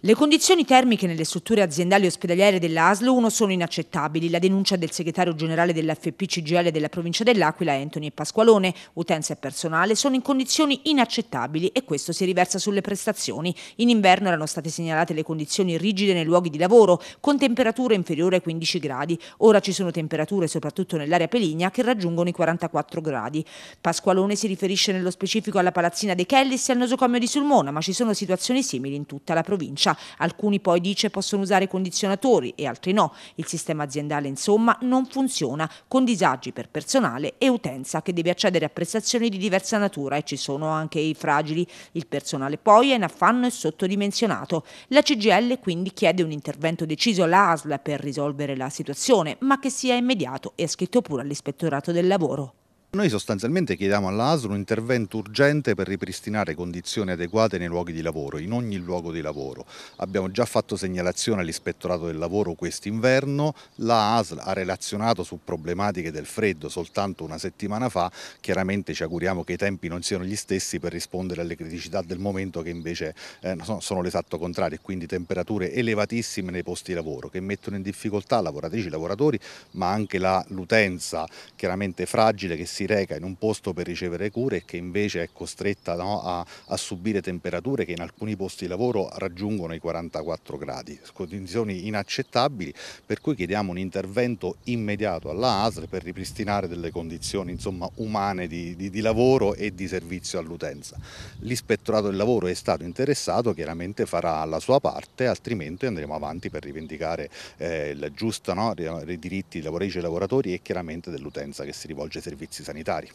Le condizioni termiche nelle strutture aziendali e ospedaliere dell'ASL 1 sono inaccettabili. La denuncia del segretario generale dell'FPCGL della provincia dell'Aquila, Anthony Pasqualone, utenza e personale, sono in condizioni inaccettabili e questo si riversa sulle prestazioni. In inverno erano state segnalate le condizioni rigide nei luoghi di lavoro, con temperature inferiori ai 15 gradi. Ora ci sono temperature, soprattutto nell'area peligna, che raggiungono i 44 gradi. Pasqualone si riferisce nello specifico alla palazzina De Kellis e al nosocomio di Sulmona, ma ci sono situazioni simili in tutta la provincia doccia. Alcuni poi dice possono usare condizionatori e altri no. Il sistema aziendale insomma non funziona con disagi per personale e utenza che deve accedere a prestazioni di diversa natura e ci sono anche i fragili. Il personale poi è in affanno e sottodimensionato. La CGL quindi chiede un intervento deciso all'ASL per risolvere la situazione, ma che sia immediato e ha scritto pure all'Ispettorato del Lavoro. Noi sostanzialmente chiediamo all'ASL un intervento urgente per ripristinare condizioni adeguate nei luoghi di lavoro, in ogni luogo di lavoro. Abbiamo già fatto segnalazione all'Ispettorato del Lavoro quest'inverno, l'ASL ha relazionato su problematiche del freddo soltanto una settimana fa, chiaramente ci auguriamo che i tempi non siano gli stessi per rispondere alle criticità del momento che invece eh, sono l'esatto contrario, quindi temperature elevatissime nei posti di lavoro che mettono in difficoltà lavoratrici, lavoratori, ma anche l'utenza chiaramente fragile che si reca in un posto per ricevere cure e che invece è costretta no, a, a, subire temperature che in alcuni posti di lavoro raggiungono i 44 gradi, condizioni inaccettabili per cui chiediamo un intervento immediato alla ASR per ripristinare delle condizioni insomma, umane di, di, di lavoro e di servizio all'utenza. L'ispettorato del lavoro è stato interessato, chiaramente farà la sua parte, altrimenti andremo avanti per rivendicare eh, la giusta no, dei diritti dei lavoratori e chiaramente dell'utenza che si rivolge ai servizi sanitari sanitari.